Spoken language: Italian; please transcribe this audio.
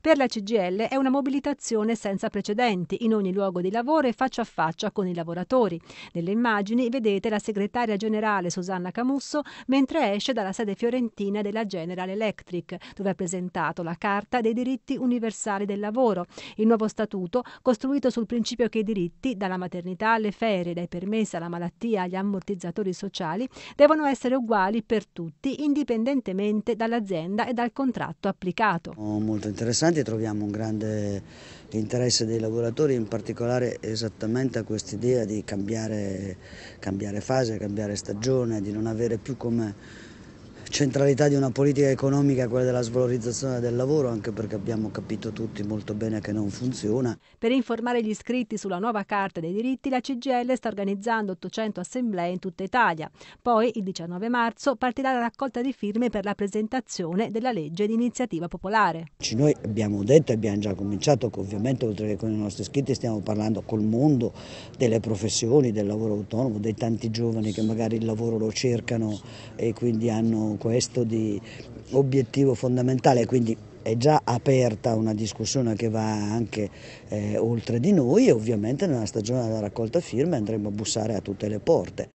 Per la CGL è una mobilitazione senza precedenti in ogni luogo di lavoro e faccia a faccia con i lavoratori. Nelle immagini vedete la segretaria generale Susanna Camusso mentre esce dalla sede fiorentina della General Electric, dove ha presentato la Carta dei diritti universali del lavoro, il nuovo statuto costruito sul principio che i diritti, dalla maternità alle ferie, dai permessi alla malattia agli ammortizzatori sociali, devono essere uguali per tutti, indipendentemente dall'azienda e dal contratto applicato. Oh, molto interessante importanti troviamo un grande interesse dei lavoratori, in particolare esattamente a quest'idea di cambiare, cambiare fase, cambiare stagione, di non avere più come centralità di una politica economica è quella della svalorizzazione del lavoro, anche perché abbiamo capito tutti molto bene che non funziona. Per informare gli iscritti sulla nuova Carta dei diritti, la CGL sta organizzando 800 assemblee in tutta Italia. Poi, il 19 marzo, partirà la raccolta di firme per la presentazione della legge di iniziativa popolare. Noi abbiamo detto e abbiamo già cominciato ovviamente oltre che con i nostri iscritti stiamo parlando col mondo delle professioni, del lavoro autonomo, dei tanti giovani che magari il lavoro lo cercano e quindi hanno questo di obiettivo fondamentale, quindi è già aperta una discussione che va anche eh, oltre di noi e ovviamente nella stagione della raccolta firme andremo a bussare a tutte le porte.